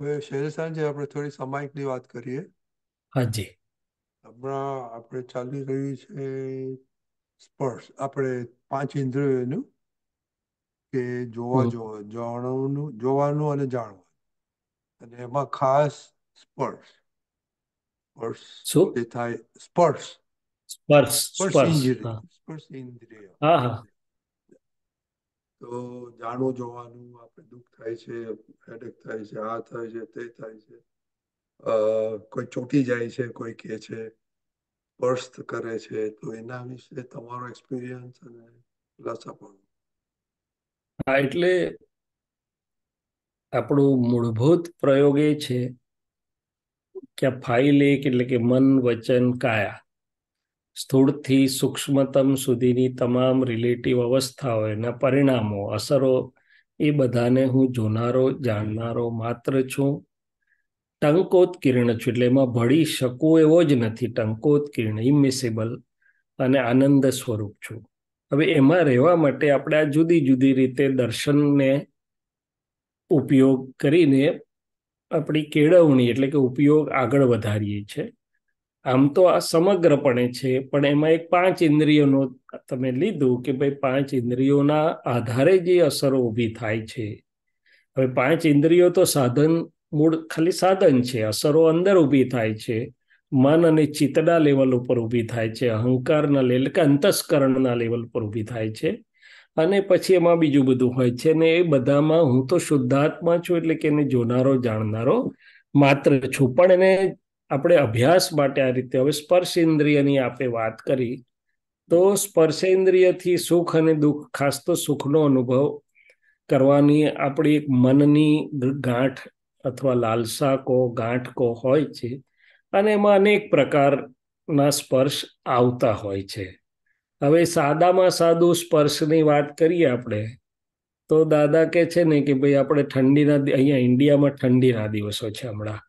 હવે શહેર સાંજે આપણે થોડી સામાયિકની વાત કરીએ હાજી હમણાં આપણે ચાલી રહ્યું છે સ્પર્શ આપણે પાંચ ઇન્દ્રિયોનું કે જોવા જોવાનું જોવાનું અને જાણવું અને એમાં ખાસ સ્પર્શ સ્પર્શ જે થાય સ્પર્શ સ્પર્શ સ્પર્શ ઇન્દ્રિય સ્પર્શ ઇન્દ્રિય તો જાણવું જોવાનું આપણે દુઃખ થાય છે હેડેક થાય છે આ થાય છે તે થાય છે કોઈ ચોંટી જાય છે કોઈ કે છે પર્સ્ત કરે છે તો એના વિશે તમારો એક્સપિરિયન્સ અને ખુલાસા પણ હા એટલે આપણું મૂળભૂત પ્રયોગ એ છે કે ફાઇલ એક એટલે કે મન વચન કાયા સ્થૂળથી સૂક્ષ્મતમ સુધીની તમામ રિલેટિવ અવસ્થાઓ એના પરિણામો અસરો એ બધાને હું જોનારો જાણનારો માત્ર છું ટંકોત્કીર્ણ છું એટલે એમાં ભળી શકું એવો જ નથી ટંકોત્કીર્ણ ઇમિસિબલ અને આનંદ સ્વરૂપ છું હવે એમાં રહેવા માટે આપણે આ જુદી જુદી રીતે દર્શનને ઉપયોગ કરીને આપણી કેળવણી એટલે કે ઉપયોગ આગળ વધારીએ છીએ આમ તો આ સમગ્રપણે છે પણ એમાં એક પાંચ ઇન્દ્રિયોનો તમે લીધું કે ભાઈ પાંચ ઇન્દ્રિયોના આધારે જે અસરો ઊભી થાય છે હવે પાંચ ઇન્દ્રિયો તો સાધન મૂળ ખાલી સાધન છે અસરો અંદર ઊભી થાય છે મન અને ચિતના લેવલ ઉપર ઊભી થાય છે અહંકારના લેવલ કે અંતસ્કરણના લેવલ પર ઊભી થાય છે અને પછી એમાં બીજું બધું હોય છે ને એ બધામાં હું તો શુદ્ધાત્મા છું એટલે કે એને જોનારો જાણનારો માત્ર છું પણ એને આપણે અભ્યાસ માટે આ રીતે હવે સ્પર્શ ઇન્દ્રિયની આપણે વાત કરી તો સ્પર્શેન્દ્રિયથી સુખ અને દુઃખ ખાસ તો સુખનો અનુભવ કરવાની આપણી એક મનની ગાંઠ અથવા લાલસા કો ગાંઠ કો હોય છે અને એમાં અનેક પ્રકારના સ્પર્શ આવતા હોય છે હવે સાદામાં સાદું સ્પર્શની વાત કરીએ આપણે તો દાદા કહે છે ને કે ભાઈ આપણે ઠંડીના અહીંયા ઇન્ડિયામાં ઠંડીના દિવસો છે હમણાં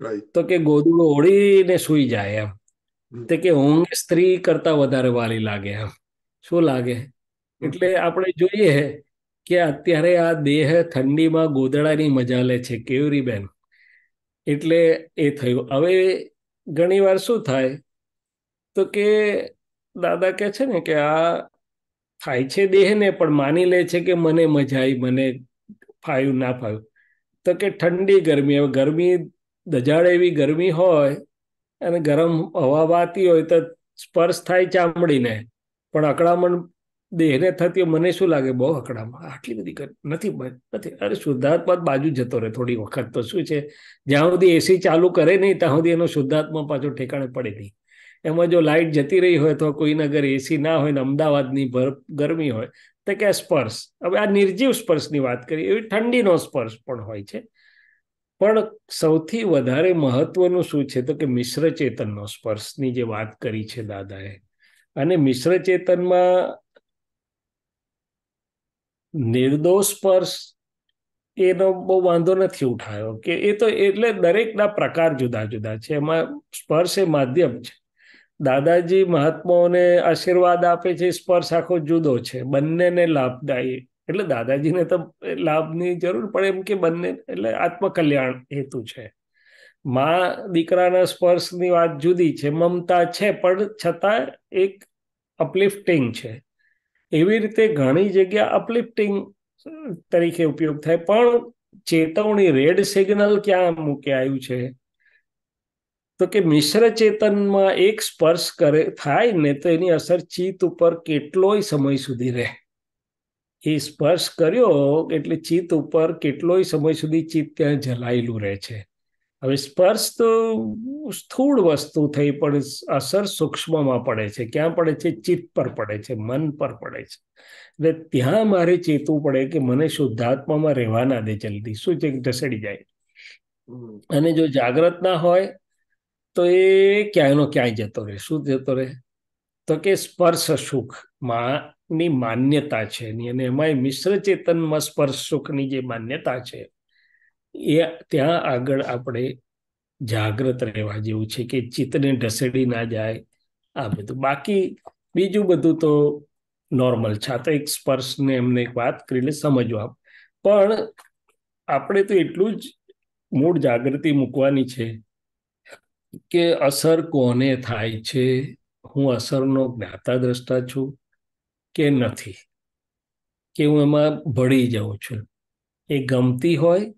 તો કે ગોદડું ઓળીને સુઈ જાય એમ તે કે ઊંઘ સ્ત્રી કરતા વધારે વાલી લાગે એમ શું લાગે એટલે આપણે જોઈએ કે અત્યારે આ દેહ ઠંડીમાં ગોદડાની મજા લે છે કેવરી બેન એટલે એ થયું હવે ઘણી વાર શું થાય તો કે દાદા કે છે ને કે આ થાય છે દેહ ને પણ માની લે છે કે મને મજા આવી મને ફાયું ના ફાયું તો કે ઠંડી ગરમી હવે ગરમી દજાડ એવી ગરમી હોય અને ગરમ હવા વાતી હોય તો સ્પર્શ થાય ચામડીને પણ અકળામણ દેહને થતી મને શું લાગે બહુ અકળામણ આટલી બધી નથી નથી અરે શુદ્ધાત્મા બાજુ જતો રહે થોડી વખત તો શું છે જ્યાં સુધી એસી ચાલુ કરે નહીં ત્યાં સુધી એનો શુદ્ધાત્મા પાછો ઠેકાણે પડે નહીં એમાં જો લાઇટ જતી રહી હોય અથવા કોઈ નગર એસી ના હોય ને અમદાવાદની ભર ગરમી હોય તો કે સ્પર્શ હવે આ નિર્જીવ સ્પર્શની વાત કરીએ એવી ઠંડીનો સ્પર્શ પણ હોય છે પણ સૌથી વધારે મહત્વનું શું છે તો કે મિશ્ર ચેતનનો સ્પર્શની જે વાત કરી છે દાદાએ અને મિશ્ર ચેતનમાં નિર્દોષ સ્પર્શ એનો બહુ વાંધો નથી ઉઠાયો કે એ તો એટલે દરેકના પ્રકાર જુદા જુદા છે એમાં સ્પર્શ એ માધ્યમ છે દાદાજી મહાત્માઓને આશીર્વાદ આપે છે સ્પર્શ આખો જુદો છે બંનેને લાભદાયી એટલે દાદાજીને તો લાભની જરૂર પડે એમ કે બંને એટલે આત્મકલ્યાણ હેતુ છે માં દીકરાના સ્પર્શની વાત જુદી છે મમતા છે પણ છતાં એક અપલિફ્ટિંગ છે એવી રીતે ઘણી જગ્યા અપલિફ્ટિંગ તરીકે ઉપયોગ થાય પણ ચેતવણી રેડ સિગ્નલ ક્યાં મૂકે મૂક્યાયું છે તો કે મિશ્ર ચેતનમાં એક સ્પર્શ કરે થાય ને તો એની અસર ચિત્ત ઉપર કેટલોય સમય સુધી રહે એ સ્પર્શ કર્યો એટલે ચિત્ત ઉપર કેટલોય સમય સુધી ચિત્ત ત્યાં જલાયેલું રહે છે હવે સ્પર્શ તો સ્થૂળ વસ્તુ થઈ પણ અસર સૂક્ષ્મમાં પડે છે ક્યાં પડે છે ચિત્ત પર પડે છે મન પર પડે છે એટલે ત્યાં મારે ચેતવું પડે કે મને શુદ્ધાત્મામાં રહેવા ના દે જલ્દી શું છે ઢસડી જાય અને જો જાગ્રત ના હોય તો એ ક્યાંયનો ક્યાંય જતો રહે શું જતો રહે તો કે સ્પર્શ સુખમાં ની માન્યતા છે એની અને એમાંય મિશ્ર ચેતનમાં સ્પર્શ સુખની જે માન્યતા છે એ ત્યાં આગળ આપણે જાગ્રત રહેવા જેવું છે કે ચિત્તને ઢસેડી ના જાય આ બધું બાકી બીજું બધું તો નોર્મલ છાતા એક સ્પર્શને એમને એક વાત કરીને સમજવા પણ આપણે તો એટલું જ મૂળ જાગૃતિ મૂકવાની છે કે અસર કોને થાય છે હું અસરનો જ્ઞાતા દ્રષ્ટા છું કે નથી કે હું એમાં ભળી જાઉં છું એ ગમતી હોય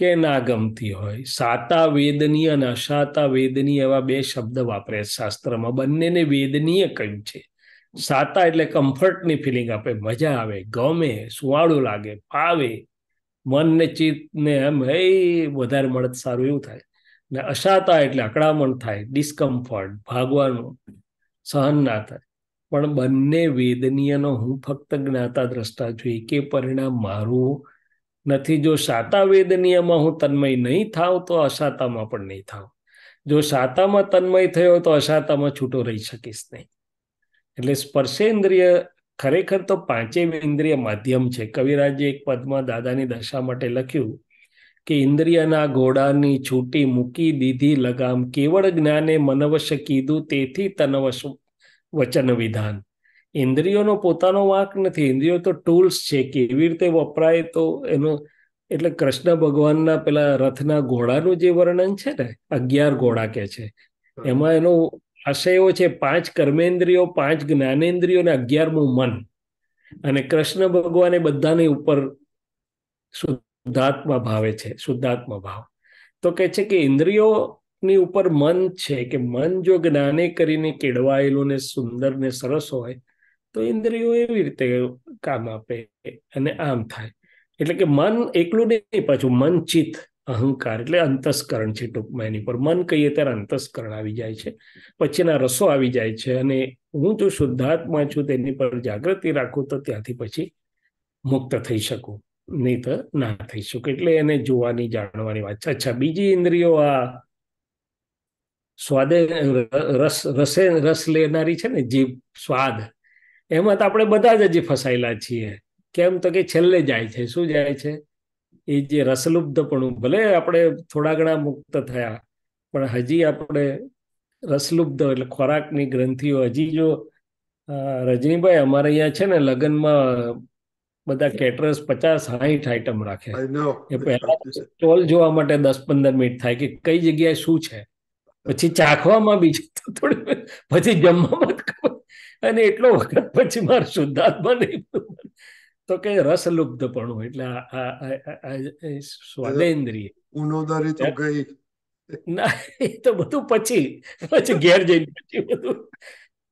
કે ના ગમતી હોય સાતા વેદનીય અને અસાતા વેદની એવા બે શબ્દ વાપરે શાસ્ત્રમાં બંનેને વેદનીય કહ્યું છે સાતા એટલે કમ્ફર્ટની ફિલિંગ આપે મજા આવે ગમે સુવાળું લાગે ફાવે મનને ચિત્તને એમ હે વધારે મળે સારું એવું થાય ને અસાતા એટલે અકળામણ થાય ડિસ્કમ્ફર્ટ ભાગવાનું સહન ના થાય પણ બંને વેદનીયનો હું ફક્ત જ્ઞાતા દ્રષ્ટા છું એકે પરિણામ મારું નથી જો સાતા વેદનીયમાં હું તન્મય નહીં થાવ તો અસાતામાં પણ નહીં થાવ જો સાતામાં તન્મય થયો તો અસાતામાં છૂટો રહી શકીશ નહીં એટલે સ્પર્શેન્દ્રિય ખરેખર તો પાંચે ઇન્દ્રિય માધ્યમ છે કવિરાજે એક પદમાં દાદાની દશા માટે લખ્યું કે ઇન્દ્રિયના ઘોડાની છૂટી મૂકી દીધી લગામ કેવળ જ્ઞાને મનવશ કીધું તેથી તનવશું વચન વિધાન ઇન્દ્રિયોનો પોતાનો વાંક નથી ઇન્દ્રિયો તો ટૂલ્સ છે કેવી રીતે વપરાય તો એનો એટલે કૃષ્ણ ભગવાનના પેલા રથના ઘોડાનું જે વર્ણન છે ને અગિયાર ઘોડા કે છે એમાં એનો આશય એવો છે પાંચ કર્મેન્દ્રિયો પાંચ જ્ઞાનેન્દ્રિયો અને અગિયારમું મન અને કૃષ્ણ ભગવાને બધાની ઉપર શુદ્ધાત્મા ભાવે છે શુદ્ધાત્મા ભાવ તો કે છે કે ઇન્દ્રિયો ની ઉપર મન છે કે મન જો જ્ઞાને કરીને કેળવાયેલું ને સુંદર ને સરસ હોય તો ઇન્દ્રિયો એવી રીતે કામ આપે અને આમ થાય એટલે કે મન એકલું નહીં પાછું મન ચિત્ત અહંકાર એટલે અંતસ્કરણ છે ટૂંકમાં એની પર મન કહીએ ત્યારે અંતસ્કરણ આવી જાય છે પછીના રસો આવી જાય છે અને હું જો શુદ્ધાત્મા છું તેની પર જાગૃતિ રાખું તો ત્યાંથી પછી મુક્ત થઈ શકું નહીં તો ના થઈ શકું એટલે એને જોવાની જાણવાની વાત છે અચ્છા બીજી ઇન્દ્રિયો આ સ્વાદે રસ રસે રસ લેનારી છે ને જીભ સ્વાદ એમાં તો આપણે બધા જ હજી ફસાયેલા છીએ કેમ તો કે છેલ્લે જાય છે શું જાય છે એ જે રસલુબ્ધપણું ભલે આપણે થોડા ઘણા મુક્ત થયા પણ હજી આપણે રસલુબ્ધ એટલે ખોરાકની ગ્રંથિઓ હજી જો રજનીભાઈ અમારે અહીંયા છે ને લગ્નમાં બધા કેટરર્સ પચાસ સાહીઠ આઈટમ રાખે એ પહેલા સ્ટોલ જોવા માટે દસ પંદર મિનિટ થાય કે કઈ જગ્યાએ શું છે પછી ચાખવામાં બીજું થોડું પછી જમવામાં અને એટલો વખત પછી મારે શુદ્ધાત્મા નહીં તો કે રસ પણ એટલે સ્વાદેન્દ્રિય ઉનોદારી તો ગઈ ના એ તો બધું પછી પછી ઘેર જઈને પછી બધું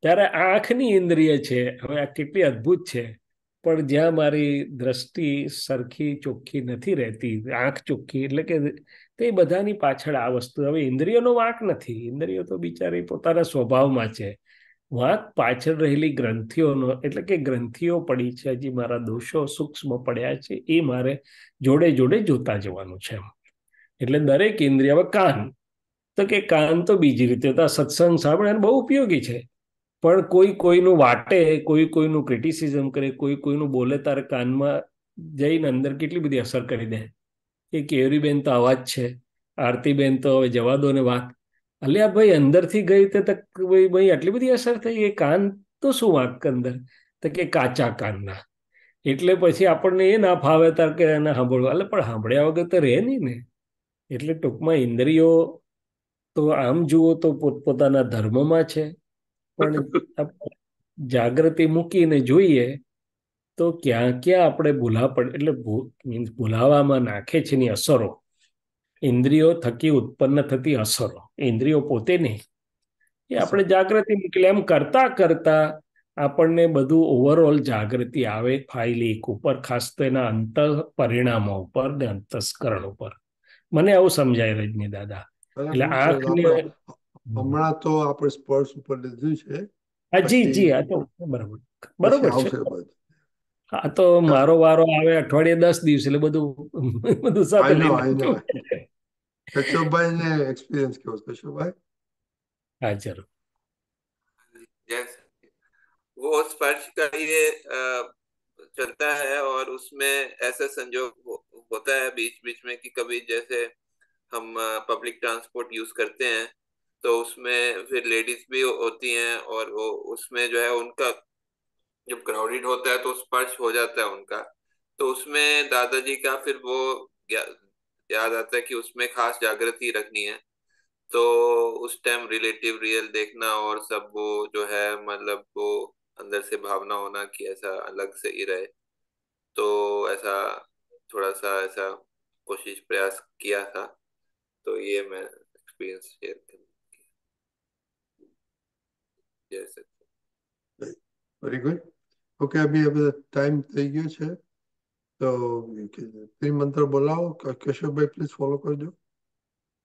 ત્યારે આંખની ઇન્દ્રિય છે હવે આ કેટલી અદ્ભુત છે પણ જ્યાં મારી દ્રષ્ટિ સરખી ચોખ્ખી નથી રહેતી આંખ ચોખ્ખી એટલે કે તો એ બધાની પાછળ આ વસ્તુ હવે ઇન્દ્રિયોનો વાંક નથી ઇન્દ્રિયો તો બિચારી પોતાના સ્વભાવમાં છે વાંક પાછળ રહેલી ગ્રંથિઓનો એટલે કે ગ્રંથિઓ પડી છે હજી મારા દોષો સૂક્ષ્મ પડ્યા છે એ મારે જોડે જોડે જોતા જવાનું છે એટલે દરેક ઇન્દ્રિય હવે કાન તો કે કાન તો બીજી રીતે તો સત્સંગ સાંભળે બહુ ઉપયોગી છે પણ કોઈ કોઈનું વાટે કોઈ કોઈનું ક્રિટિસિઝમ કરે કોઈ કોઈનું બોલે તારે કાનમાં જઈને અંદર કેટલી બધી અસર કરી દે કે કેરીબેન તો આવા જ છે આરતીબેન તો હવે જવા દો ને વાત અલ્યા ભાઈ અંદરથી ગઈ તે તક ભાઈ ભાઈ આટલી બધી અસર થઈ એ કાન તો શું વાંક અંદર તો કે કાચા કાનના એટલે પછી આપણને એ ના ફાવે તાર કે એને સાંભળવું એટલે પણ સાંભળ્યા વગર તો રહે નહીં ને એટલે ટૂંકમાં ઇન્દ્રિયો તો આમ જુઓ તો પોતપોતાના ધર્મમાં છે પણ જાગૃતિ મૂકીને જોઈએ તો ક્યાં ક્યાં આપણે ભૂલા પડે એટલે મીન્સ ભૂલાવામાં નાખે છે એની અસરો ઇન્દ્રિયો થકી ઉત્પન્ન થતી અસરો ઇન્દ્રિયો પોતે નહીં એ આપણે જાગૃતિ નીકળે એમ કરતા કરતા આપણને બધું ઓવરઓલ જાગૃતિ આવે ફાઇલ એક ઉપર ખાસ તો એના અંત પરિણામો ઉપર ને અંતસ્કરણ ઉપર મને આવું સમજાય રજની દાદા એટલે આંખ હમણાં તો આપણે સ્પર્શ ઉપર લીધું છે જી જી આ તો બરાબર બરોબર છે આ તો મારો વારો આવે અઠવાડિયે દસ દિવસ એટલે બધું બધું સાથે કશ્યપભાઈ ને એક્સપિરિયન્સ કેવો કશ્યપભાઈ હા જરૂર यस वो स्पर्श का ये चलता है और उसमें ऐसे संजोग होता है बीच बीच में कि कभी जैसे हम पब्लिक ट्रांसपोर्ट यूज करते हैं तो उसमें फिर लेडीज भी होती हैं और वो उसमें जो है उनका जब क्राउडेड होता है तो स्पर्श हो जाता है उनका तो उसमें दादाजी का फिर वो याद आता है कि उसमें खास जागृति रखनी है तो उस टाइम रिलेटिव रियल देखना और सब वो जो है मतलब वो अंदर से भावना होना कि ऐसा अलग से ही रहे तो ऐसा थोड़ा सा ऐसा कोशिश प्रयास किया था तो ये मैं एक्सपीरियंस शेयर कर जैसे વેરી ગુડ ઓકે અભી હવે ટાઈમ થઈ ગયો છે તો ત્રિમંત્ર બોલાવો કશ્યપભાઈ પ્લીઝ ફોલો કરજો